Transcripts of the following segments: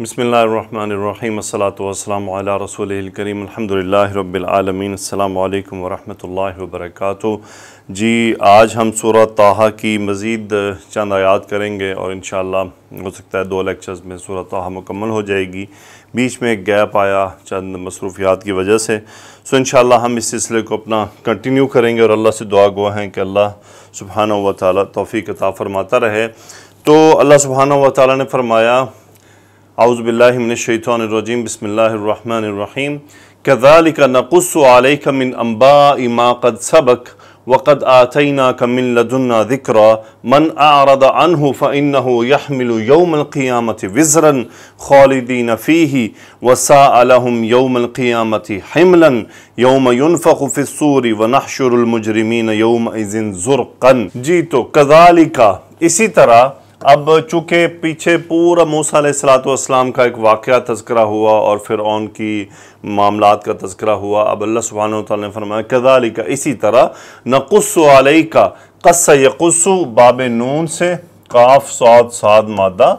बसमीम् अल्लाम रसूल करीम अलहमदिल्ला रबालमीन अल्लाम वरहमल वरक जी आज हम सूर ताहा की मज़ीद चंद आयात करेंगे और इन हो सकता है दो लेक्चर्स में सूर ताहा मुकम्मल हो जाएगी बीच में एक गैप आया चंद मसरूफियात की वजह से सो इन हम इस सिलसिले को अपना कंटिन्यू करेंगे और अल्लाह से दुआ गो हैं कि अल्लाह सुबहाना व तौफ़ी तोफ़ी कता फरमाता रहे तो अल्लाह सुबहाना व ताली ने फरमाया أعوذ بالله من الشيطان الرجيم بسم الله الرحمن الرحيم كذلك نقص عليك من أنباء ما قد سبق وقد آتيناك من لدنا ذكرى من أعرض عنه فإنه يحمل يوم القيامة وزرا خالدين فيه وساء لهم يوم القيامة حملا يوم ينفخ في الصور ونحشر المجرمين يومئذ زرقا جيتو كذلك اسی طرح अब चूँकि पीछे पूरा मूसा सलातम का एक वाक़ तस्करा हुआ और फिर ऑन की मामला का तस्करा हुआ अब अल्लाह सुबहान तौला ने फरमाया कदाली का इसी तरह नकुस्सई का कस्स यकुस्सु बाब नून से काफ सौद साद मादा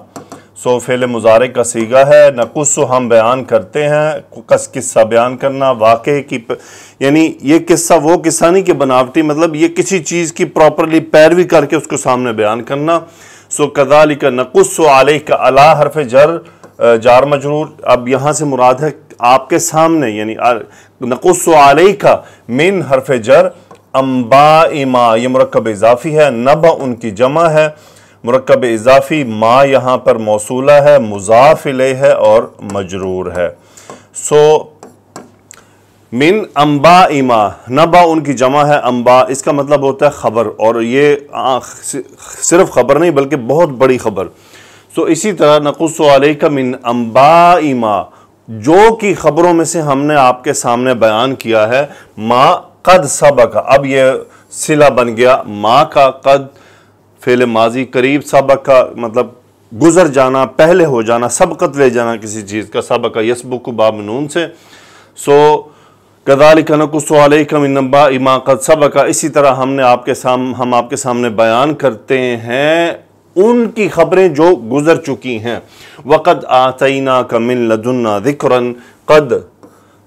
सो फेल मुजारे का सीगा है नकुस्सु हम बयान करते हैं कस किस्सा बयान करना वाक़े की प... यानी ये किस्सा वो किस्सा नहीं कि बनावटी मतलब ये किसी चीज़ की प्रॉपरली पैरवी करके उसको सामने बयान करना सो कदाली का नकुस सो का अला हरफ जर जार मजरूर अब यहाँ से मुराद है आपके सामने यानी नकुस आलह का मिन हरफ जर अम्बा इमा ये मरकब इजाफ़ी है नब उनकी जमा है मरकब इजाफ़ी माँ यहाँ पर मौसूला है मुजाफिले है और मजरूर है सो मिन अम्बा इमा नबा उनकी जमा है अम्बा इसका मतलब होता है ख़बर और ये सिर्फ ख़बर नहीं बल्कि बहुत बड़ी ख़बर तो इसी तरह नकुस का मिन अम्बा इमा जो कि ख़बरों में से हमने आपके सामने बयान किया है माँ कद सबक अब यह सिला बन गया माँ का कद फेल माजी करीब सबक का मतलब गुजर जाना पहले हो जाना सबकत ले जाना किसी चीज़ का सबक यसबुक बाबनून से सो कदालिक नकुसलकमबा इमा कदसब का इसी तरह हमने आपके साम हम आपके सामने बयान करते हैं उनकी खबरें जो गुजर चुकी हैं वक़द आतना कमिन लदुन्ना धिक्रन कद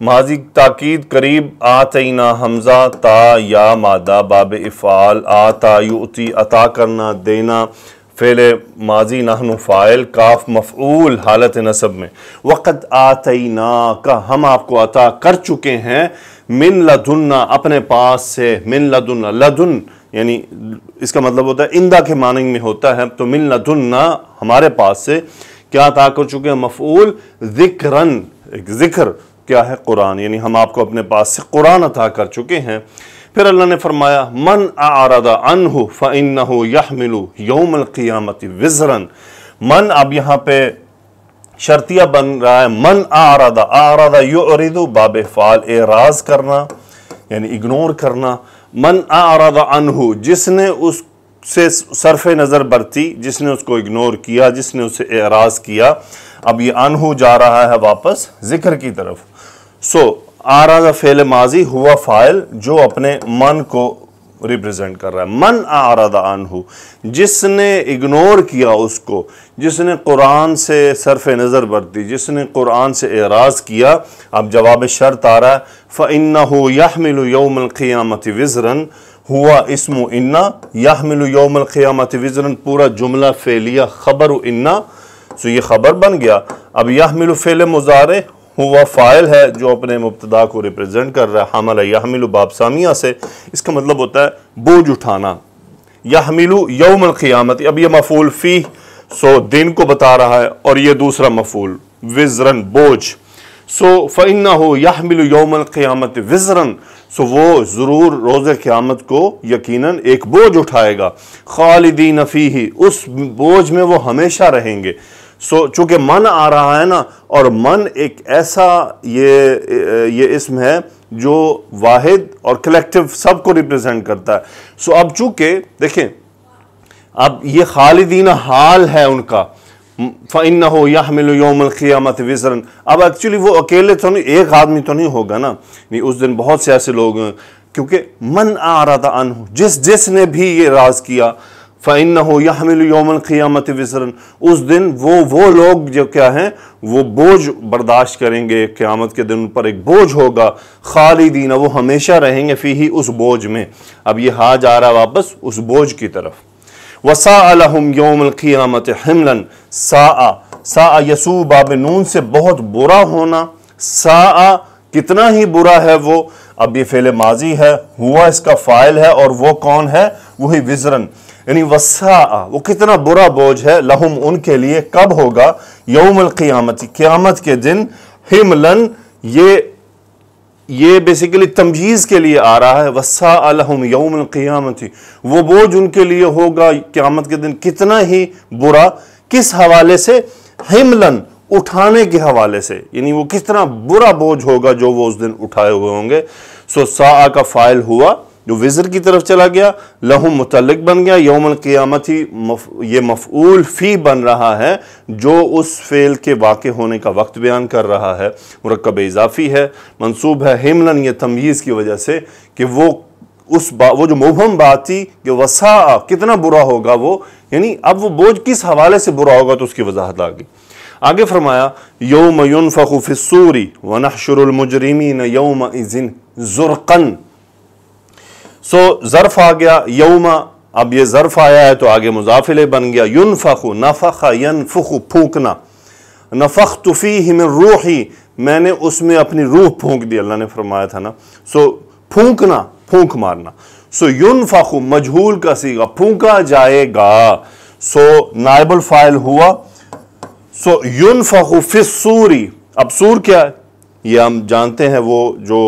माजी ताकीद करीब आतना हमजा ता या मादा बाब इफ़ाल आता युति अता करना देना फ़ेल माजी नाहन फ़ाइल काफ मफूल हालत नसब में वक़्त ना का हम आपको अता कर चुके हैं मिन लदुन्ना अपने पास से मिन लदुन्ना लदुन यानी इसका मतलब होता है इंदा के मानिंग में होता है तो मिन लदुन्ना हमारे पास से क्या अता कर चुके हैं मफूल ज़िक्रन ज़िक्र क्या है कुरान यानी हम आपको अपने पास से कुरान अता कर चुके हैं फिर अल्लाह ने फरमाया मन आरदा अन हो फ़िन हो यह मिलो योम क़ियामत विजरन मन अब यहाँ पे शर्तिया बन रहा है मन आरदा आरदा यो बाब फ़ाल एराज करना यानी इग्नोर करना मन आरदा अनहू जिसने उससे सरफ नज़र बरती जिसने उसको इग्नोर किया जिसने उसे एराज किया अब ये अनहू जा रहा है वापस ज़िक्र की तरफ सो आरा रहा फेल माजी हुआ फाइल जो अपने मन को रिप्रेजेंट कर रहा है मन आ रहा अनहू जिसने इग्नोर किया उसको जिसने कुरान से सरफ नज़र बरती जिसने कुरान से एराज़ किया अब जवाब शर्त आ रहा है फ़िन यहमिल क़ियामत विजरन हुआ इसम इन्ना यहमिल क़ियामत विजरन पूरा जुमला फेलिया ख़बर इन्ना सो ये ख़बर बन गया अब यहमिल फ़ेल मुजारे वह फ़ाइल है जो अपने मुबतदा को रिप्रेजेंट कर रहा है हमल या हमिल बाबसामिया से इसका मतलब होता है बोझ उठाना या हमिलू यौम क़ियामत अब यह मफूल फ़ी सो दिन को बता रहा है और यह दूसरा मफूल विजरन बोझ सो फ़ैना हो या हमिल यौम क़ियामत विजरन सो वो ज़रूर रोज़ क़्यामत को यकीनन एक बोझ उठाएगा खालिदी नफ़ी ही उस बोझ में वो हमेशा रहेंगे सो चूंकि मन आ रहा है ना और मन एक ऐसा ये ये इसम है जो वाहिद और कलेक्टिव सब को रिप्रेजेंट करता है सो अब चूंकि देखें अब ये खालिदीन हाल है उनका फाइन ना हो या हमिल योमत विजरन अब एक्चुअली वो अकेले तो नहीं एक आदमी तो नहीं होगा ना नहीं उस दिन बहुत से ऐसे लोग क्योंकि मन आ रहा था अन जिस जिसने भी ये राज किया फाइन न हो या हमिल योमन क़ियामत विसरन उस दिन वो वो लोग जो क्या हैं वो बोझ बर्दाश्त करेंगे क़्यामत के दिन उन पर एक बोझ होगा खाली दिन वो हमेशा रहेंगे फ़ी ही उस बोझ में अब ये हाज आ रहा वापस उस बोझ की तरफ वसा अलहम योम क़ियामत हमलन सा आ सा यसू बाब नून से बहुत बुरा होना सा आ कितना ही बुरा है वो अब ये फेले माजी है हुआ इसका फ़ाइल है और वो कौन है वही विजरन यानी वसा वो कितना बुरा बोझ है लहुम उनके लिए कब होगा यौम क़ियामत क़ियामत के दिन हिमलन ये ये बेसिकली तमजीज़ के लिए आ रहा है वसा अलहम यौम क़ियामत वो बोझ उनके लिए होगा क़्यामत के दिन कितना ही बुरा किस हवाले से हिमलन उठाने के हवाले से यानी वो कितना बुरा बोझ होगा जो वो उस दिन उठाए हुए होंगे सो सा का फाइल हुआ जो विजर की तरफ चला गया लहू मुतलक बन गया यौमल क़ियामत ही मफ, ये मफूल फ़ी बन रहा है जो उस फेल के वाक़ होने का वक्त बयान कर रहा है मरकब इजाफ़ी है मनसूब है हिमलन या तमीज़ की वजह से कि वो उस बा वो जो मुबहम बात थी कि वसा कितना बुरा होगा वो यानी अब वो बोझ किस हवाले से बुरा होगा तो उसकी वजाहत आ गई आगे फरमाया योम यून फ़खूफ़िसूरी व नशरमजरमी न इज़िन ज़ुरकन सो ज़र्फ आ गया यौमा अब ये ज़र्फ आया है तो आगे मुजाफिले बन गया युन फ़खु नफ़ा यन फ़खु फूकना नफ़ख तुफ़ी में रूह ही मैंने उसमें अपनी रूह फूंक दी अल्लाह ने फरमाया था ना सो फूंकना फूंक मारना सो युन फ़खु मजहूल का सीगा फूंका जाएगा सो नायबल फ़ाइल हुआ सो यन फ़खु सूरी अब सूर क्या है ये हम जानते हैं वो जो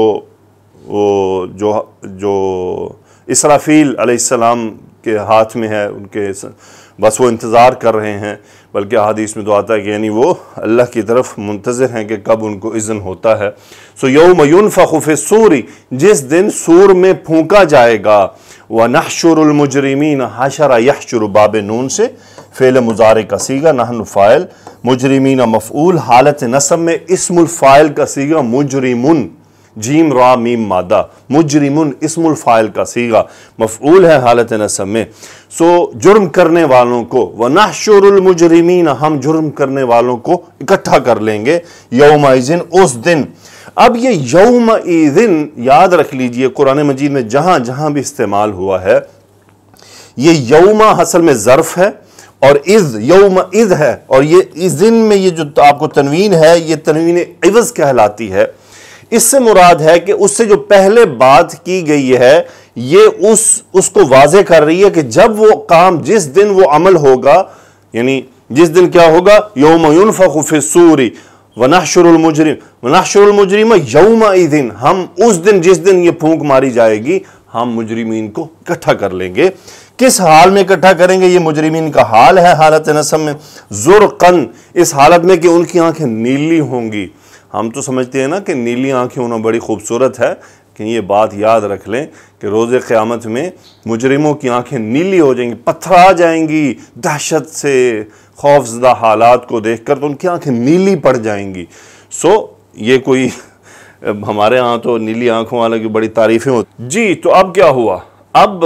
वो जो जो इसराफील अलैहिस्सलाम के हाथ में है उनके बस वो इंतज़ार कर रहे हैं बल्कि अदीस में तो आता है कि यानी वो अल्लाह की तरफ मुंतज़र हैं कि कब उनको इज़्न होता है सो यौमयून फ़खुफ़ सूरी जिस दिन सूर में फूका जाएगा व नहशरमजरमिन हाशरा यशर बाब नून से फ़ेल मुजारे का सीगा नहन फ़ायल मुजरमिन मफ़ूल हालत नसब में इसमुलफ़ायल का सीगा मुजरमुन जीम रा मीम मादा मुजरिमन फाइल का सीगा मफूल है हालत नसम में सो जुर्म करने वालों को व नाशरमजरमिन हम जुर्म करने वालों को इकट्ठा कर लेंगे यौमाइजिन उस दिन अब ये यौम दिन याद रख लीजिए कुरान मजीद में जहाँ जहाँ भी इस्तेमाल हुआ है ये यौमा असल में ज़र्फ़ है और इज़ यौम इज़ है और ये इस दिन में ये जो आपको तनवीन है ये तनवीन इवज़ कहलाती है इससे मुराद है कि उससे जो पहले बात की गई है ये उस उसको वाजे कर रही है कि जब वो काम जिस दिन वो अमल होगा यानी जिस दिन क्या होगा योम फूरी वनाशरमजरिम वनाशरमजरिम यौम दिन हम उस दिन जिस दिन ये फूंक मारी जाएगी हम मुजरिमीन को इकट्ठा कर लेंगे किस हाल में इकट्ठा करेंगे ये मुजरिमीन का हाल है हालत नसम में जुर्कन इस हालत में कि उनकी आंखें नीली होंगी हम तो समझते हैं ना कि नीली आँखें होना बड़ी खूबसूरत है कि ये बात याद रख लें कि रोज़ क़्यामत में मुजरमों की आँखें नीली हो जाएंगी पत्थरा जाएंगी दहशत से खौफजदा हालात को देख कर तो उनकी आँखें नीली पड़ जाएंगी सो ये कोई हमारे यहाँ तो नीली आँखों वाले की बड़ी तारीफ़ें होती जी तो अब क्या हुआ अब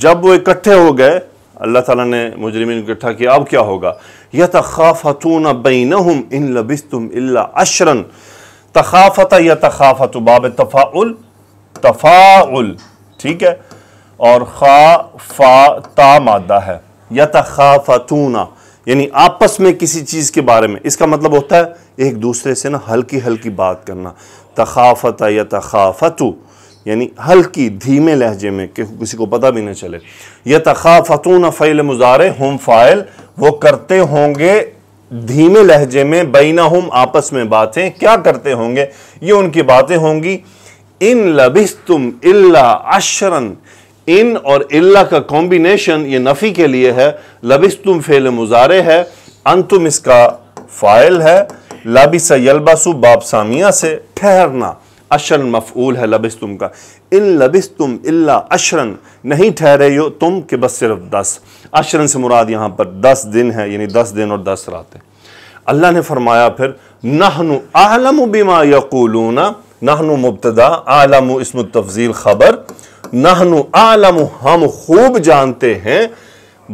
जब वो इकट्ठे हो गए अल्लाह ताला ने मुजरमिन इकट्ठा किया अब क्या होगा यह तखाफ़तून बैन इन लबिस्तुम इल्ला अशरन तखाफ़त या तखाफ़त बाब तफ़ाउल तफ़ाउल ठीक है और खा फा ता मादा है या तखाफतून यानी आपस में किसी चीज़ के बारे में इसका मतलब होता है एक दूसरे से ना हल्की हल्की बात करना तखाफ़त या तखाफ़तू यानी हल्की धीमे लहजे में कि किसी को पता भी ना चले यह तखाफतून फ़ैल मुजारे हम फ़ाइल वो करते होंगे धीमे लहजे में बैना हम आपस में बातें क्या करते होंगे ये उनकी बातें होंगी इन लबिस तुम इल्ला अशरन इन और इल्ला का कॉम्बिनेशन ये नफ़ी के लिए है लबिस तुम फेल मुजारे है अंतुम इसका फ़ाइल है लाबिस यलबासु बाप सामिया से ठहरना अशरन मफ़ूल है लबिस तुम का इन लबिस तुम इला अशरन नहीं ठहरे हो तुम के बस सिर्फ दस अशरन से मुराद यहाँ पर दस दिन है यानी दस दिन और दस रातें अल्लाह ने फरमाया फिर नहनु आलम बिमा यकूलूना नहनु मुबतदा आलम इसम तफजील खबर नहनु आलम हम खूब जानते हैं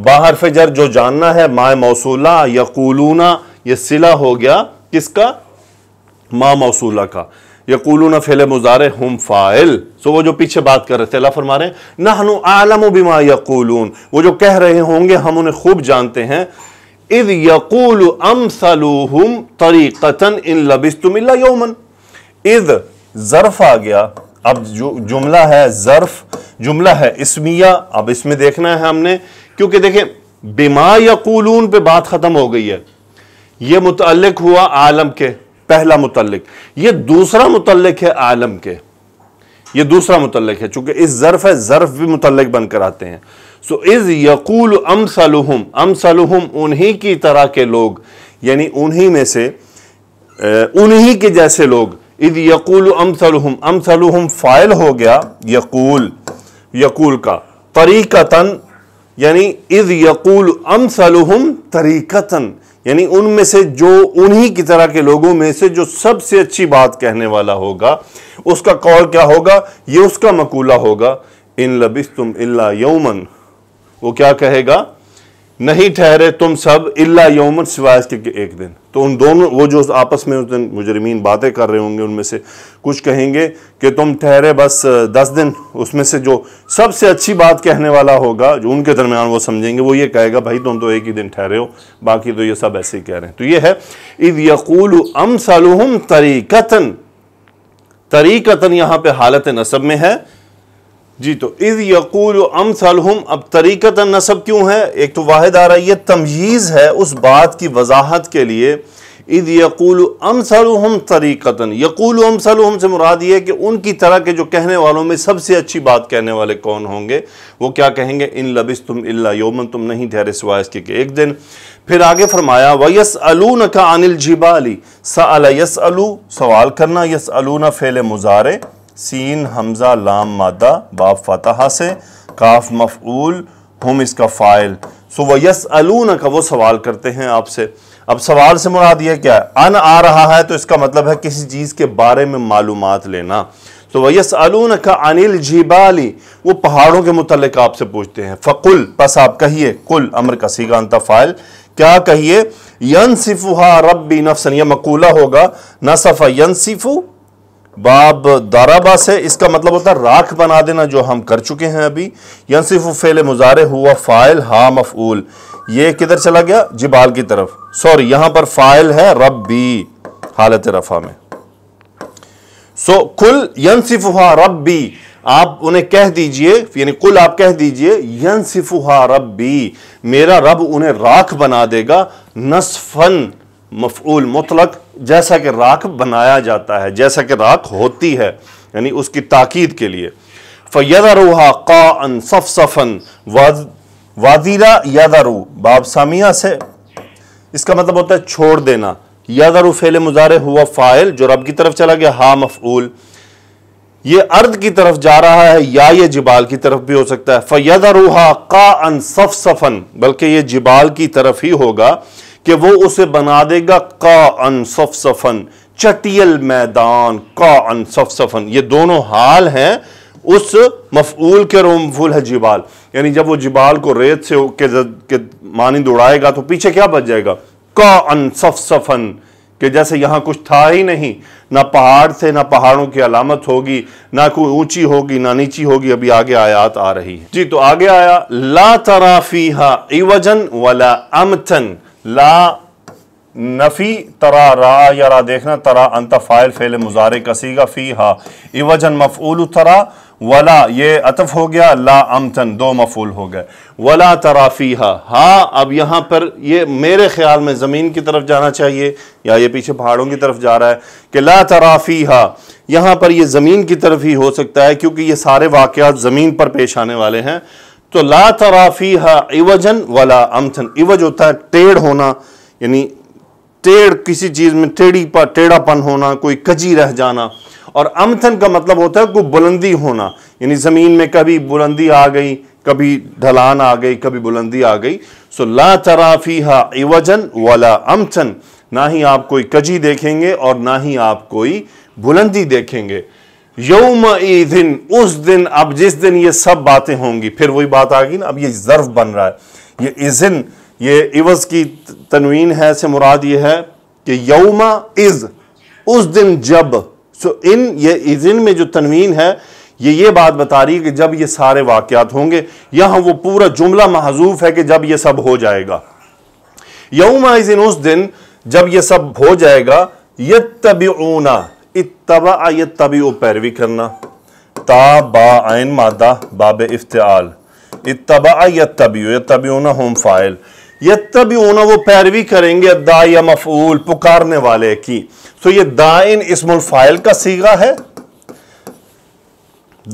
बाहर फजर जो जानना है माए मौसूला यकूलूना ये सिला हो गया किसका माँ मौसूला का यकूलू यकूलून फ़िल मुज़ार हम फ़ाइल सो वो जो पीछे बात कर रहे थे अल्लाह फरमा रहे हैं नहनु आलम बिमा यकूलून वो जो कह रहे होंगे हम उन्हें खूब जानते हैं इज यकूल अम अमसलूहम तरीक़तन इन लबिस्तुमिल्ला यौमन इज ज़र्फ़ आ गया अब जो जुमला है ज़र्फ़ जुमला है इसमिया अब इसमें देखना है हमने क्योंकि देखे बिमा यकूलून पे बात ख़त्म हो गई है ये मुतलक हुआ आलम के पहला मुतलक ये दूसरा मुतलक है आलम के ये दूसरा मुतलक है चूंकि इस ज़र्फ है ज़र्फ भी मुतलक बनकर आते हैं सो इज़ यकूल अम सलुहम उन्हीं की तरह के लोग यानी उन्हीं में से उन्हीं के जैसे लोग इज यकूल अम सलुहम फ़ाइल हो गया यकूल यकूल का तरीकतन यानी इज़ यकूल सलुहम तरीकतन यानी उनमें से जो उन्हीं की तरह के लोगों में से जो सबसे अच्छी बात कहने वाला होगा उसका कौल क्या होगा ये उसका मकूला होगा इन लबिस तुम इला यौमन वो क्या कहेगा नहीं ठहरे तुम सब इल्ला यौमन सिवाय इसके एक दिन तो उन दोनों वो जो आपस में उस दिन मुजरमीन बातें कर रहे होंगे उनमें से कुछ कहेंगे कि तुम ठहरे बस दस दिन उसमें से जो सबसे अच्छी बात कहने वाला होगा जो उनके दरमियान वो समझेंगे वो ये कहेगा भाई तुम तो एक ही दिन ठहरे हो बाकी तो ये सब ऐसे ही कह रहे हैं तो ये है इद यकूल अम सलूहम तरीकतन तरीकतन यहाँ पर हालत नसब में है जी तो इज यकूल अमसल हम अब तरीक़त नसब क्यों है एक तो वाहिद आ रहा है यह तमयीज़ है उस बात की वजाहत के लिए इज़ यकूल अमसल हम तरीक़ता यकूल अमसल हम से मुराद ये कि उनकी तरह के जो कहने वालों में सबसे अच्छी बात कहने वाले कौन होंगे वो क्या कहेंगे इन लबिस तुम इल्ला योमन तुम नहीं ठहरे सिवाय इसके कि एक दिन फिर आगे फरमाया यस अलू न का अनिल जिबाली स यस अलू सवाल करना यस अलू न फेले मुजारे सीन हमज़ा लाम मादा बाप फतः से काफ मफूल हम इसका फ़ाइल सो वयस अलून का वो सवाल करते हैं आपसे अब सवाल से मुराद यह क्या है अन आ रहा है तो इसका मतलब है किसी चीज़ के बारे में मालूम लेना तो वयस अलून का अनिल जीबाली वो पहाड़ों के मतलब आपसे पूछते हैं फ़कुल बस आप कहिए कुल अमर का सीगा फ़ाइल क्या कहिए यन सिफुहा रबी नफसन यह मकूला होगा नसफ़ा यन सिफ़ु बाब दाराबा से इसका मतलब होता है राख बना देना जो हम कर चुके हैं अभी यनसिफ फेल मुजारे हुआ फ़ाइल हा मफूल ये किधर चला गया जिबाल की तरफ सॉरी यहां पर फ़ाइल है रब्बी हालत रफ़ा में सो so, कुल रब रब्बी आप उन्हें कह दीजिए यानी कुल आप कह दीजिए यनसिफुहा रब्बी मेरा रब उन्हें राख बना देगा नसफन मफूल मुतलक जैसा कि राख बनाया जाता है जैसा कि राख होती है यानी उसकी ताकीद के लिए फ़ैदरुहा कान सफ सफन वाजीरा यादरु बाब सामिया से इसका मतलब होता है छोड़ देना यादारू फेले मुजारे हुआ फ़ाइल जो रब की तरफ चला गया हा मफूल ये अर्द की तरफ जा रहा है या ये जिबाल की तरफ भी हो सकता है अन कान सफन बल्कि ये जिबाल की तरफ ही होगा कि वो उसे बना देगा का अन सफन चटियल मैदान का अन सफन ये दोनों हाल हैं उस मफूल के रोमफूल है जिबाल यानी जब वो जिबाल को रेत से के, के मानी दौड़ाएगा तो पीछे क्या बच जाएगा का अन सफन कि जैसे यहाँ कुछ था ही नहीं ना पहाड़ थे ना पहाड़ों की अलामत होगी ना कोई ऊंची होगी ना नीची होगी अभी आगे आयात आ रही है जी तो आगे आया ला तराफी हा इवजन वाला अमथन ला नफ़ी तरा रा या रा देखना तरा अंत फ़ाइल फेल मुजारे कसीगा फ़ी हा इवजन मफ़ूल तरा वला ये अतफ हो गया ला अमतन दो मफूल हो गए वला फी हा हाँ अब यहाँ पर ये मेरे ख्याल में ज़मीन की तरफ जाना चाहिए या ये पीछे पहाड़ों की तरफ जा रहा है कि ला तरा फी हा यहाँ पर ये ज़मीन की तरफ ही हो सकता है क्योंकि ये सारे वाक़ ज़मीन पर पेश आने वाले हैं तो ला तराफी हा इवजन वाला अमथन इवज होता है टेढ़ होना यानी टेढ़ किसी चीज़ में टेढ़ी पर टेढ़ापन होना कोई कजी रह जाना और अमथन का मतलब होता है कोई बुलंदी होना यानी ज़मीन में कभी बुलंदी आ गई कभी ढलान आ गई कभी बुलंदी आ गई सो ला तराफी हा इवजन वाला अमथन ना ही आप कोई कजी देखेंगे और ना ही आप कोई बुलंदी देखेंगे यौम दिन उस दिन अब जिस दिन ये सब बातें होंगी फिर वही बात आ गई ना अब ये ज़र्फ बन रहा है ये इजिन ये इवज की तनवीन है से मुराद ये है कि यौम इज उस दिन जब सो इन ये इजिन में जो तनवीन है ये ये बात बता रही है कि जब ये सारे वाकयात होंगे यहां वो पूरा जुमला महजूफ है कि जब ये सब हो जाएगा यौम इजिन उस दिन जब ये सब हो जाएगा यत्तबिऊना इतबा या तबी पैरवी करना ता बा आयन मादा बाब इफ्ताल इतबा या तबी या तबीना होम फाइल यत्तबीना वो पैरवी करेंगे दा या मफूल पुकारने वाले की तो ये दाइन इसमुल फाइल का सीगा है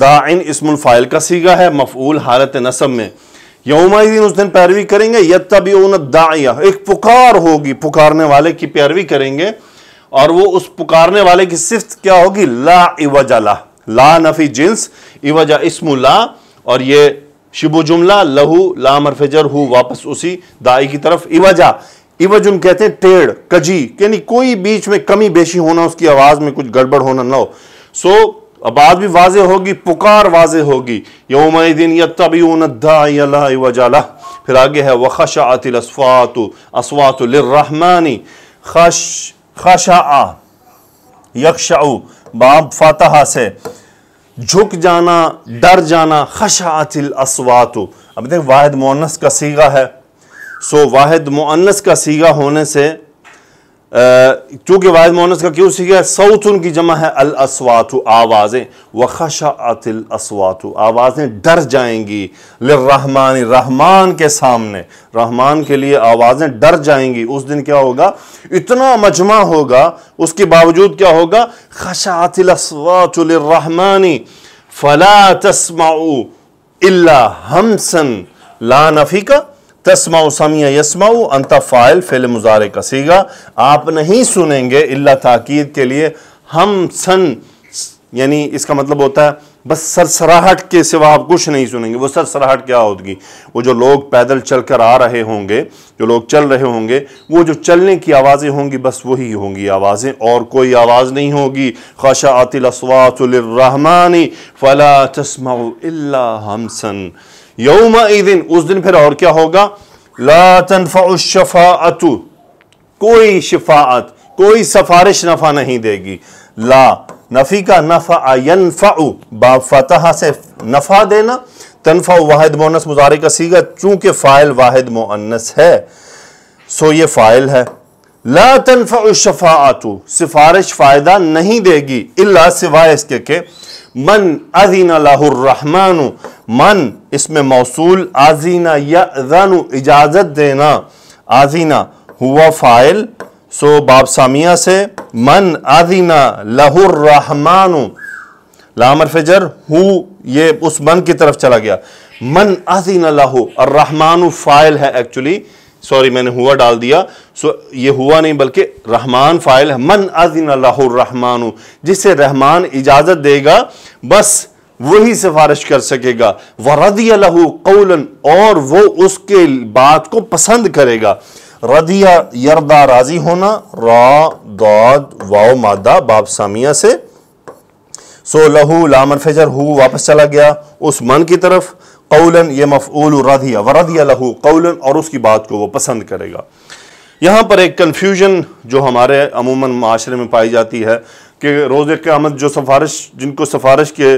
दाइन इसमुल फाइल का सीगा है मफूल हालत नसब में यौमाइदीन उस दिन पैरवी करेंगे यत्तबीना दाया एक पुकार होगी पुकारने वाले की पैरवी करेंगे और वो उस पुकारने वाले की सिफ्त क्या होगी ला इवजा ला ला नफी जिन्स इवजा इसमु ला और ये शिबु जुमला लहू ला मरफेजर हु वापस उसी दाई की तरफ इवजा इवजुन कहते हैं टेढ़ कजी यानी कोई बीच में कमी बेशी होना उसकी आवाज़ में कुछ गड़बड़ होना ना हो सो आवाज भी वाजे होगी पुकार वाजे होगी योम दिन या तभी वजाला फिर आगे है वखश आतिल असवात असवात रहमानी खश खशा यकशाऊ बाब फातहा से झुक जाना डर जाना खशा खशातिल असवातु अब देख वाहिद मुअन्नस का सीगा है सो वाहिद मुअन्नस का सीगा होने से चूंकि वायद मोहनस का क्यों सीखा सऊतन की जमा है अल असवात आवाज़ें व खशा अतिल आवाज़ें डर जाएंगी ले रहमान के सामने रहमान के लिए आवाज़ें डर जाएंगी उस दिन क्या होगा इतना मजमा होगा उसके बावजूद क्या होगा खशा अतिल असवात रहमानी फ़ला तस्मा इल्ला हमसन ला नफ़ी का तस्माउ समिया यस्माउ अंता फ़ाइल फेल मुजारे का सीगा आप नहीं सुनेंगे इल्ला ताकीद के लिए हम सन यानी इसका मतलब होता है बस सरसराहट के सिवा आप कुछ नहीं सुनेंगे वो सरसराहट क्या होगी वो जो लोग पैदल चल कर आ रहे होंगे जो लोग चल रहे होंगे वो जो चलने की आवाज़ें होंगी बस वही होंगी आवाज़ें और कोई आवाज़ नहीं होगी खाशा आतिल असवातुलरहमानी फ़ला तस्मा हमसन यौम दिन उस दिन फिर और क्या होगा ला अतु कोई शिफात कोई सफारिश नफ़ा नहीं देगी ला नफ़ी का नफ़ा यनफ़ाउ बाह से नफ़ा देना तनफ़ा वाहिद मोनस मुजारे का सीगा चूंकि फ़ाइल वाहिद मोनस है सो ये फ़ाइल है ला आतु सिफारिश फ़ायदा नहीं देगी अल्ला सिवाय इसके के मन अजीना लाहमान मन इसमें मौसूल आजीना या इजाज़त देना आजीना हुआ फ़ाइल सो बाब सामिया से मन आजीना लहुर्रहमान लामर फिजर हु ये उस मन की तरफ चला गया मन आजीना लाहू और रहमान फ़ाइल है एक्चुअली सॉरी मैंने हुआ डाल दिया सो ये हुआ नहीं बल्कि रहमान फ़ाइल है मन अजिन रहमान जिसे रहमान इजाज़त देगा बस वही सिफारिश कर सकेगा व लहू कौलन और वो उसके बात को पसंद करेगा रदिया यरदा राजी होना रा दाद वाओ मादा बाप सामिया से सो लहू लामन फजर हु वापस चला गया उस मन की तरफ कौलन ये मफ़ूल रदिया व रदिया लहू कौलन और उसकी बात को वो पसंद करेगा यहाँ पर एक कन्फ्यूजन जो हमारे अमूमन माशरे में पाई जाती है कि रोज़ क़्यामत जो सफारश जिनको सफारश के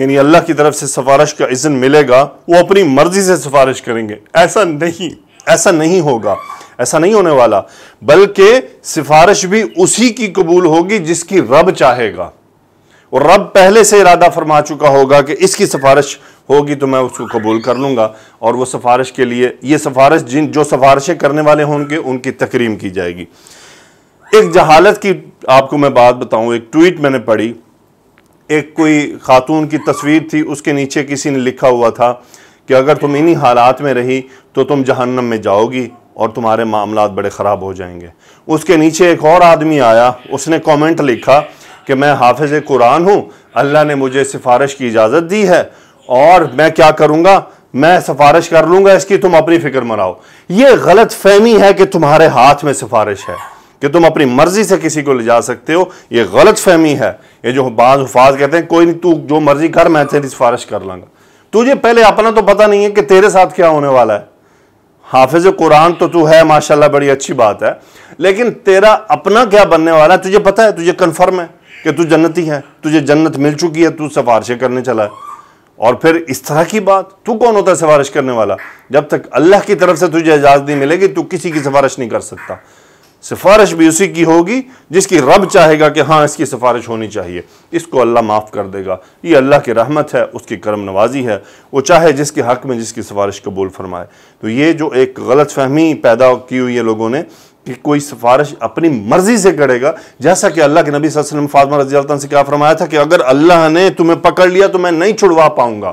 यानी अल्लाह की तरफ से सफारश का इज़न मिलेगा वो अपनी मर्ज़ी से सफारश करेंगे ऐसा नहीं ऐसा नहीं होगा ऐसा नहीं होने वाला बल्कि सिफारिश भी उसी की कबूल होगी जिसकी रब चाहेगा और रब पहले से इरादा फरमा चुका होगा कि इसकी सिफारिश होगी तो मैं उसको कबूल कर लूँगा और वह सिफारिश के लिए ये सिफारिश जिन जो सिफारिशें करने वाले होंगे उनकी तकरीम की जाएगी एक जहालत की आपको मैं बात बताऊँ एक ट्वीट मैंने पढ़ी एक कोई खातून की तस्वीर थी उसके नीचे किसी ने लिखा हुआ था कि अगर तुम इन्हीं हालात में रही तो तुम जहन्नम में जाओगी और तुम्हारे मामला बड़े ख़राब हो जाएंगे उसके नीचे एक और आदमी आया उसने कमेंट लिखा कि मैं हाफिज़ कुरान हूँ अल्लाह ने मुझे सिफारिश की इजाज़त दी है और मैं क्या करूँगा मैं सिफारिश कर लूँगा इसकी तुम अपनी फ़िक्र मनाओ ये गलत फहमी है कि तुम्हारे हाथ में सिफारिश है कि तुम अपनी मर्ज़ी से किसी को ले जा सकते हो ये गलत फहमी है ये जो बाज़ हफाज कहते हैं कोई नहीं तू जो मर्ज़ी कर मैं तेरी सिफारिश कर लूँगा तुझे पहले अपना तो पता नहीं है कि तेरे साथ क्या होने वाला है हाफिज कुरान तो तू है माशाल्लाह बड़ी अच्छी बात है लेकिन तेरा अपना क्या बनने वाला है तुझे पता है तुझे कन्फर्म है कि तू जन्नती है तुझे जन्नत मिल चुकी है तू सिफारिशें करने चला है और फिर इस तरह की बात तू कौन होता है सिफारिश करने वाला जब तक अल्लाह की तरफ से तुझे इजाज़त नहीं मिलेगी तू किसी की सिफारिश नहीं कर सकता सिफारिश भी उसी की होगी जिसकी रब चाहेगा कि हाँ इसकी सिफारिश होनी चाहिए इसको अल्लाह माफ़ कर देगा ये अल्लाह की रहमत है उसकी करम नवाजी है वो चाहे जिसके हक़ में जिसकी सिफारिश कबूल फरमाए तो ये जो एक गलत फहमी पैदा की हुई है लोगों ने कि कोई सिफारिश अपनी मर्जी से करेगा जैसा कि अल्लाह के नबी वसल्लम फातमा रजी से क्या फरमाया था कि अगर अल्लाह ने तुम्हें पकड़ लिया तो मैं नहीं छुड़वा पाऊंगा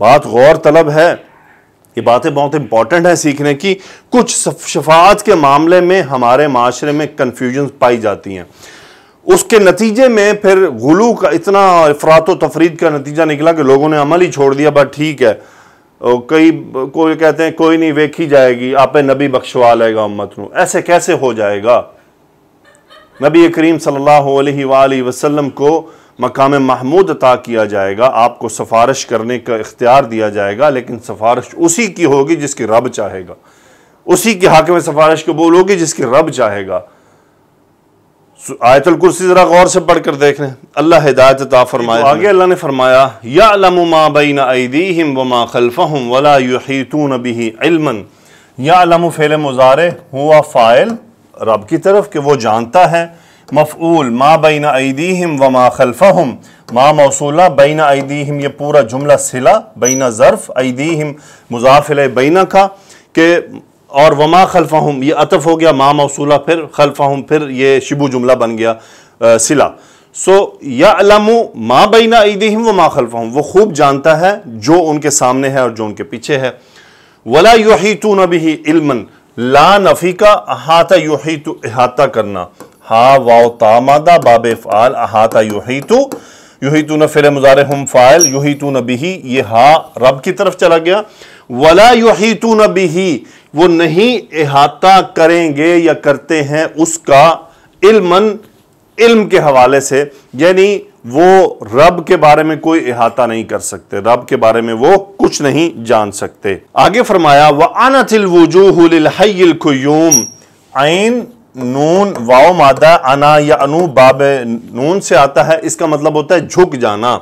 बात गौर तलब है ये बातें बहुत इंपॉर्टेंट हैं सीखने की कुछ शफात के मामले में हमारे माशरे में कन्फ्यूजन पाई जाती हैं उसके नतीजे में फिर गुलू का इतना अफरात तफरीद का नतीजा निकला कि लोगों ने अमल ही छोड़ दिया बट ठीक है कई कोई कहते हैं कोई नहीं वेखी जाएगी आपे नबी बख्शवा लेगा उम्मत को ऐसे कैसे हो जाएगा नबी करीम सल्लल्लाहु अलैहि वसल्लम को मकाम महमूद अता किया जाएगा आपको सफारश करने का इख्तियार दिया जाएगा लेकिन सफारश उसी की होगी जिसकी रब चाहेगा उसी के हक में सिफारिश कबूल होगी जिसकी रब चाहेगा आयतल कुर्सी ज़रा गौर से पढ़ कर देख रहे हैं अल्लाह हिदायत ता फरमाया तो आगे अल्लाह ने फरमाया या लमा बिन ईदीम व मा खलफ़म वला युहीतून बिही इल्मन या लम फेल मुजारे हुआ फ़ाइल रब की तरफ कि वो जानता है मफ़ूल मा बिन ईदीम व मा खलफ़म माँ मौसूला बैन ईदीम ये पूरा जुमला सिला बैना ज़र्फ़ ईदीम मुजाफिल बैना का कि और वमा खलफा हम ये अतफ़ हो गया मा मौसूला फिर खलफा हम फिर ये शिबू जुमला बन गया आ, सिला सो या अलमु माँ बीना ईदीम व माँ खलफा हम वो खूब जानता है जो उनके सामने है और जो उनके पीछे है वला योही तो नबी इल्मन ला नफीका अहाता योही तो अहाता करना हा वाओ तामादा बाबे फ़ाल अहाता योही तो यूही ही तू न फिर मुजार हम फ़ायल यूही ही तू न बिही ये हा रब की तरफ चला गया वला यूही ही तू न बिही वो नहीं अहाता करेंगे या करते हैं उसका इल्मन इल्म के हवाले से यानी वो रब के बारे में कोई अहाता नहीं कर सकते रब के बारे में वो कुछ नहीं जान सकते आगे फरमाया वह आना तिल वजूहम आइन नून वाओ मादा अना या अनु बाब नून से आता है इसका मतलब होता है झुक जाना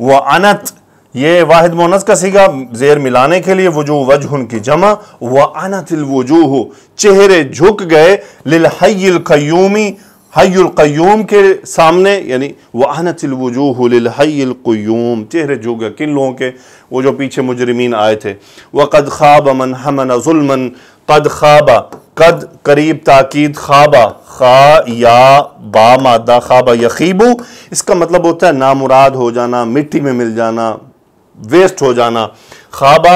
व अनत ये वाहिद मोनस का सीगा जेर मिलाने के लिए वजू वजह की जमा व अनतिल वजूह चेहरे झुक गए लिल हयल कयूमी हयुल कयूम के सामने यानी व अनतिल वजूह लिल हयल कयूम चेहरे झुक गए किन लोगों के वो जो पीछे मुजरमीन आए थे व कद ख्वाब मन हमन जुल्मन कद खाबा कद करीब ताकीद खाबा खा या बा मादा खाबा यखीबू इसका मतलब होता है नामुराद हो जाना मिट्टी में मिल जाना वेस्ट हो जाना खाबा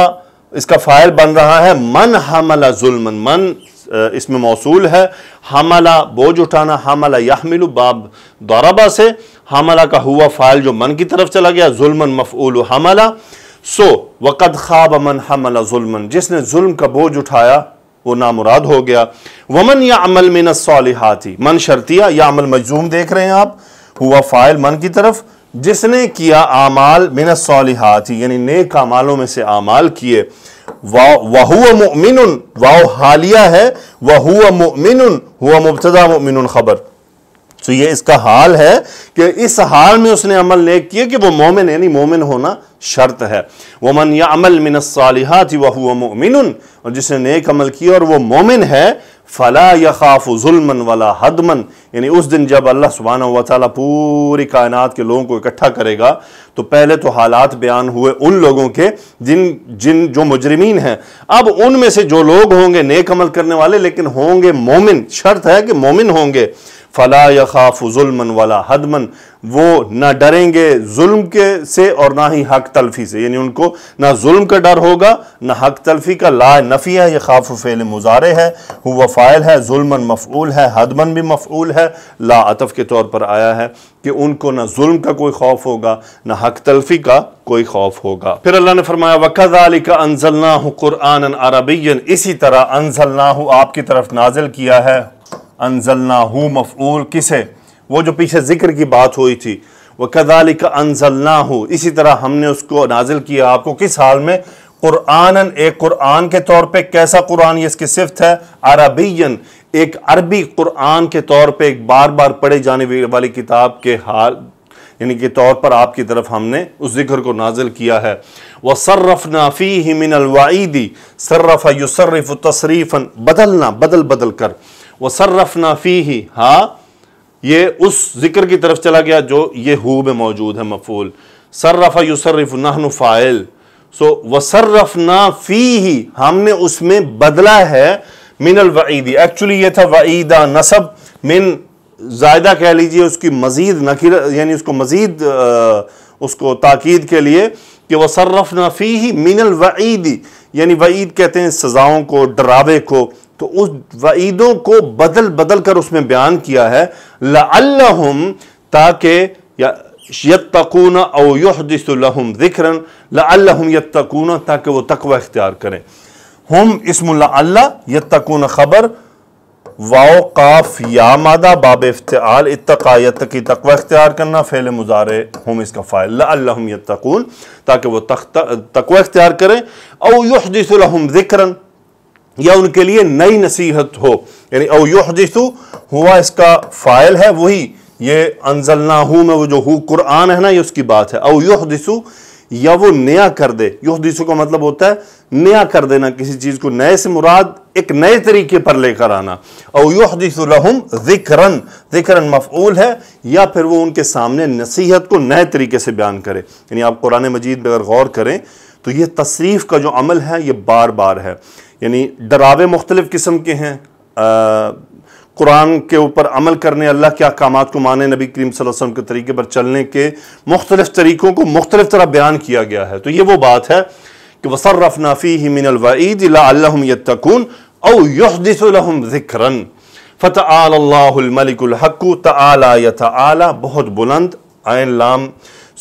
इसका फ़ायल बन रहा है मन हमला जुल्मन मन इसमें मौसूल है हमला बोझ उठाना हमला याहमिलु बाब दौराबा से हमला का हुआ फायल जो मन की तरफ चला गया जुल्मन मफूल हमला सो वक़द खाब मन हमला जुल्मन जिसने जुल्म का बोझ उठाया वो नामुराद हो गया वमन या अमल में सालिहाती मन शर्तिया या अमल मजूम देख रहे हैं आप हुआ फ़ाइल मन की तरफ जिसने किया आमाल मिन सालिहाती यानी नेक आमालों में से आमाल किए वहुआ मुमिन हालिया है हुआ मिन हुआ मुबतदा मिन खबर तो ये इसका हाल है कि इस हाल में उसने अमल नेक किया कि वो मोमिन यानी मोमिन होना शर्त है वमन या अमल मिन थी वह मोमिन और जिसने नेक अमल किया और वो मोमिन है फ़ला खाफ जुलमन वाला हदमन यानी उस दिन जब अल्लाह सुबहाना व ताली पूरी कायनात के लोगों को इकट्ठा करेगा तो पहले तो हालात बयान हुए उन लोगों के जिन जिन जो मुजरमिन हैं अब उनमें से जो लोग होंगे नेक अमल करने वाले लेकिन होंगे मोमिन शर्त है कि मोमिन होंगे फ़ला यखाफ़ुलमन वाला हदमन वो ना डरेंगे जुल्म के से और ना ही हक तलफ़ी से यानी उनको ना जुल्म का डर होगा ना हक तलफ़ी का ला नफ़ी है ये खाफ फ़ैल मुजारे है हुआ फ़ायल है जुल्मन मफ़ूल है हदमन भी मफ़ूल है ला अतफ़ के तौर पर आया है कि उनको ना जुल्म का कोई खौफ होगा ना हक तलफ़ी का कोई खौफ होगा फिर अल्लाह ने फरमाया वक़ाल का अनजलना कुरआन अरबियन इसी तरह अनजलना आपकी तरफ नाजिल किया है अनजलना हु मफूल किस है वो जो पीछे जिक्र की बात हुई थी वह कदाली का अनजलना हो इसी तरह हमने उसको नाजिल किया आपको किस हाल में कुरान एक कुरान के तौर पे कैसा कुरान ये इसकी सिफत है अरबियन एक अरबी कुरान के तौर पे एक बार बार पढ़े जाने वाली किताब के हाल यानी के तौर पर आपकी तरफ हमने उस जिक्र को नाजिल किया है वह सर्रफ नाफ़ी ही मिनलवाईदी सर्रफ़ युसरफ़ तशरीफन बदलना बदल बदल कर व सर्रफ ही हाँ ये उस जिक्र की तरफ चला गया जो ये हु में मौजूद है मफूल सर्रफ़ युसरफ नहन फ़ाइल सो वसरफ ना फ़ी ही हमने उसमें बदला है मिनल वईदी एक्चुअली ये था वईदा नसब मिन ज़ायदा कह लीजिए उसकी मज़ीद नकिर यानी उसको मज़ीद उसको ताकीद के लिए कि वसरफ ना फ़ी ही मिनल वईदी यानी वईद कहते हैं सज़ाओं को डरावे को तो उस वईदों को बदल बदल कर उसमें बयान किया है लम ताकि यत्तकून औहदसम ज़िक्रन लम यत्तकून ताकि वो तकवा इख्तियार करें हम इसमुल्ला यत्तकून ख़बर वाओ काफ या मादा बाब इफ्ताल इतकायत की तकवा इख्तियार करना फेल मुजारे हम इसका फ़ायम यकून ताकि वो तकवा इख्तियार करें और युहदिसम ज़िक्रन या उनके लिए नई नसीहत हो यानी और युहदिसु हुआ इसका फ़ायल है वही ये अनजलना हूँ मैं वो जो हु कुरान है ना ये उसकी बात है और युहदिसु या वो नया कर दे यहदीसों का मतलब होता है नया कर देना किसी चीज़ को नए से मुराद एक नए तरीके पर लेकर आना और यहदीसम जिक्रन जिक्रन मफूल है या फिर वो उनके सामने नसीहत को नए तरीके से बयान करे यानी आप कुरान मजीद अगर गौर करें तो ये तशरीफ़ का जो अमल है ये बार बार है यानी डरावे मुख्तलिफ़ किस्म के हैं कुरान के ऊपर अमल करने अल्लाह के अहकाम को माने नबी करीम वसल्लम के तरीके पर चलने के मुख्तलिफ तरीक़ों को मुख्तलिफ तरह बयान किया गया है तो ये वो बात है कि वसर्रफ नाफ़ी ही मिनलवाद यकून औहदिसम ज़िक्रन फ़तःमलिकहक तला यला बहुत बुलंद आन लाम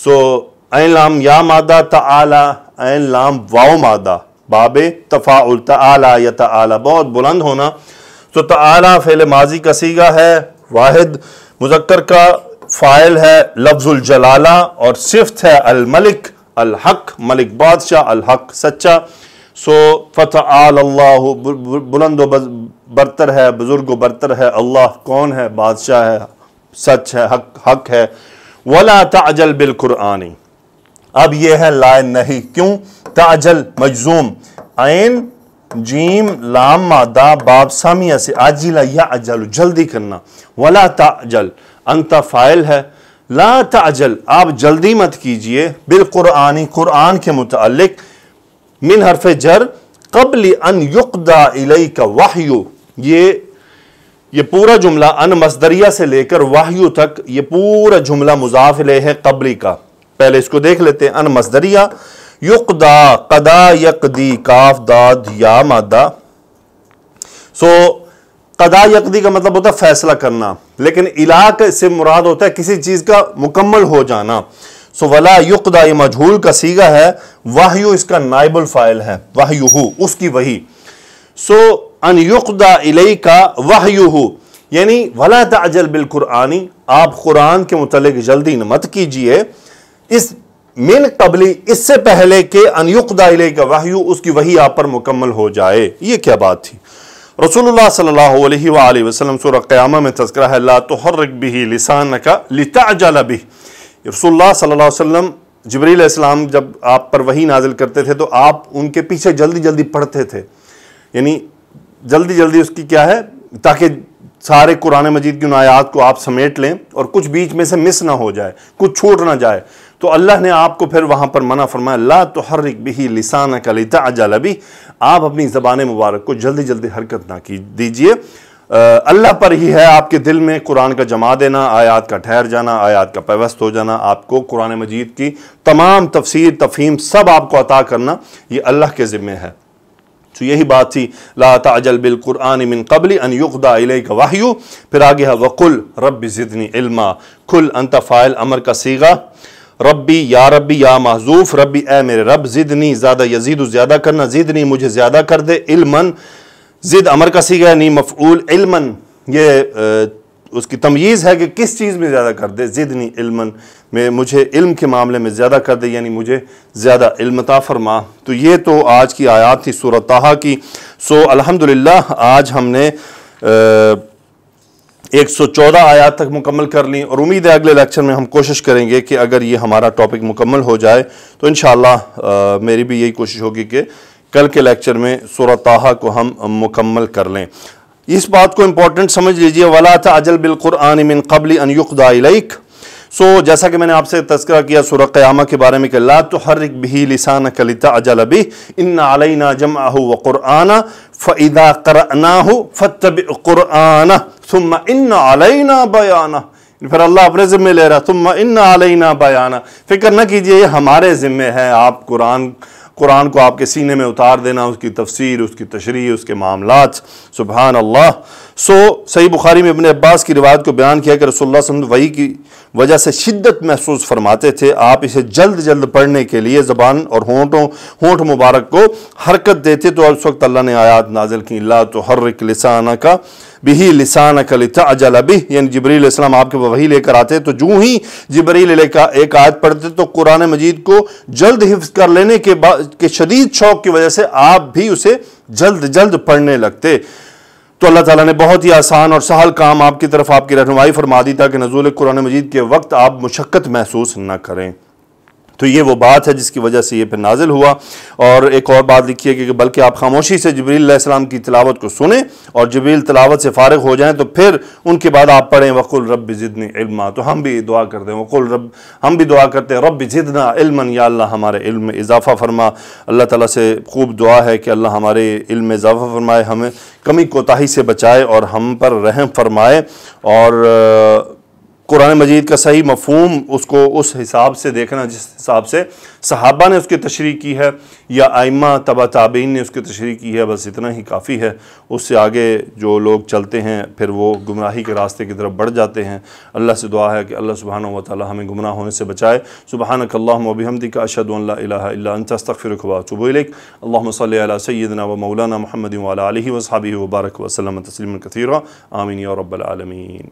सो आन लाम या मादा तला आन लाम वाओ मादा बाब तफ़ा तला यला बहुत बुलंद होना तो तला फेल माजी का सीगा है वाहिद मुजक्कर का फ़ाइल है जलाला और सिफ्त है अलमलिक हक मलिक बादशाह हक सच्चा सो फ़तः अल्लाह बुलंद बरतर है बुज़ुर्ग बरतर है अल्लाह कौन है बादशाह है सच है हक हक है वला ताजल बिल कुरानी अब यह है लाए नहीं क्यों ताजल मजजूम आन जीम लाम मादा बाब सामिया से आजिला या अजल जल्दी करना वला ता अजल अंता फ़ाइल है ला ता अजल आप जल्दी मत कीजिए बिल कुरानी कुरान के मुतालिक मिन हरफ जर कबली अन युकदा इलई का वाहयो ये ये पूरा जुमला अन मसदरिया से लेकर वाहयू तक ये पूरा जुमला मुजाफिले है कबली का पहले इसको देख लेते हैं अन मसदरिया युकदा कदा यकदी काफ दाद या मादा सो कदा यकदी का मतलब होता है फैसला करना लेकिन इलाक से मुराद होता है किसी चीज़ का मुकम्मल हो जाना सो वला युकदा ये मजहूल का सीगा है वाहयु इसका नाइबल फ़ाइल है वाहयू उसकी वही सो अन युकदा इलई का वाहयू यानी वला तजल बिल कुरानी आप कुरान के मतलब जल्दी न मत कीजिए इस मिन कबली इससे पहले के अनयुकदा का वाह्य उसकी वही आप पर मुकम्मल हो जाए ये क्या बात थी रसूल सल्लल्लाहु अलैहि वसल्लम वसल्लम सूरह क़यामा में तस्करा है ला तुहर्रिक बिही लिसान का लिताजला भी रसूलुल्लाह सल्लल्लाहु अलैहि वसल्लम जब आप पर वही नाजिल करते थे तो आप उनके पीछे जल्दी जल्दी पढ़ते थे यानी जल्दी जल्दी उसकी क्या है ताकि सारे कुरान मजीद की नायात को आप समेट लें और कुछ बीच में से मिस ना हो जाए कुछ छूट ना जाए तो अल्लाह ने आपको फिर वहाँ पर मना फरमाया ला तो एक भी लिसान कलिता अजाला आप अपनी ज़बान मुबारक को जल्दी जल्दी हरकत ना की दीजिए अल्लाह पर ही है आपके दिल में कुरान का जमा देना आयात का ठहर जाना आयात का पेवस्त हो जाना आपको कुरान मजीद की तमाम तफसीर तफहीम सब आपको अता करना ये अल्लाह के ज़िम्मे है तो यही बात थी ला ताजल बिल कुरान मिन कबली अन युगदा का वाह्यू फिर आगे है वकुल रब ज़िदनी इल्मा कुल अंतफ़ाइल अमर का सीगा रब्बी या रब्बी या महजूफ रब्बी ए मेरे रब जिदनी ज़्यादा यजीद ज़्यादा करना जिदनी मुझे ज़्यादा कर दे इल्मन जिद अमर का गया नी मफूल इल्मन ये उसकी तमीज़ है कि किस चीज़ में ज़्यादा कर दे जिदनी इल्मन में मुझे इल्म के मामले में ज़्यादा कर दे यानी मुझे ज़्यादा इल्मता फरमा तो ये तो आज की आयात थी सूरत की सो अलहमदिल्ला आज हमने आ, एक सौ चौदह आयात तक मुकम्मल कर ली और उम्मीद है अगले लेक्चर में हम कोशिश करेंगे कि अगर ये हमारा टॉपिक मुकम्मल हो जाए तो इन मेरी भी यही कोशिश होगी कि कल के लेक्चर में सूरत को हम मुकम्मल कर लें इस बात को इम्पोर्टेंट समझ लीजिए वला था अजल आनिमिन कबली कबल अनयुकदाइक सो so, जैसा कि मैंने आपसे तस्करा किया सुर क़्यामा के बारे में कि ला तो हर एक भी लिसान कलिता अजल अभी इन ना जम आहो व कुरआना फ़ैदा करना हो फब कुरआना तुम इन ना बयाना फिर अल्लाह अपने ज़िम्मे ले रहा तुम इन ना बयाना फ़िक्र न कीजिए हमारे ज़िम्मे है आप कुरान कुरान को आपके सीने में उतार देना उसकी तफसीर उसकी तशरी उसके मामला सुबहान अल्लाह सो सही बुखारी में अपने अब्बास की रिवायत को बयान किया कि रसोल्ला वही की वजह से शिद्दत महसूस फरमाते थे आप इसे जल्द जल्द पढ़ने के लिए ज़बान और होंठों होंठ मुबारक को हरकत देते तो उस वक्त अल्लाह ने आयात नाजिल की ला तो हर एक लसाना का बिही लसान कलिता अजल अभी यानी जबरील इस्लाम आपके वही लेकर आते तो जूँ ही जबरील एक आयत पढ़ते तो कुरान मजीद को जल्द हिफ कर लेने के बाद के शदीद शौक की वजह से आप भी उसे जल्द जल्द पढ़ने लगते तो अल्लाह ताला ने बहुत ही आसान और सहल काम आपकी तरफ आपकी रहनुमाई फरमा दी ताकि नजूल कुरान मजीद के वक्त आप मुशक्क़त महसूस न करें तो ये वो बात है जिसकी वजह से ये फिर नाजिल हुआ और एक और बात लिखी है कि बल्कि आप खामोशी से जबरीम की तलावत को सुने और जबरील तलावत से फारग हो जाएँ तो फिर उनके बाद आप पढ़ें वक़ुल रब ज़िदनी इल्मा तो हम भी दुआ करते हैं वक़ुल रब हम भी दुआ करते हैं रब ज़िदना इल्मन या अल्लाह हमारे इल्म में इजाफ़ा फरमा अल्लाह ताला से खूब दुआ है कि अल्लाह हमारे इल्म में इजाफ़ा फरमाए हमें कमी कोताही से बचाए और हम पर रहम फरमाए और कुरान मजीद का सही मफहम उसको उस हिसाब से देखना जिस हिसाब से सहाबा ने उसकी तशरी की है या आइमा तबा ताबीन ने उसकी तशरी की है बस इतना ही काफ़ी है उससे आगे जो लोग चलते हैं फिर वो गुमराही के रास्ते की तरफ बढ़ जाते हैं अल्लाह से दुआ है कि अल्लाह सुबहान व ताली हमें गुमराह होने से बचाए सुबहान कल्लाबहमदी का अशदफ़िरखबाचुबलक अल्लाम सैदना व मौलाना महमदिन वाली वसाबी वबारक वसलम तसलीम कथीरा आमीन और रबालमीन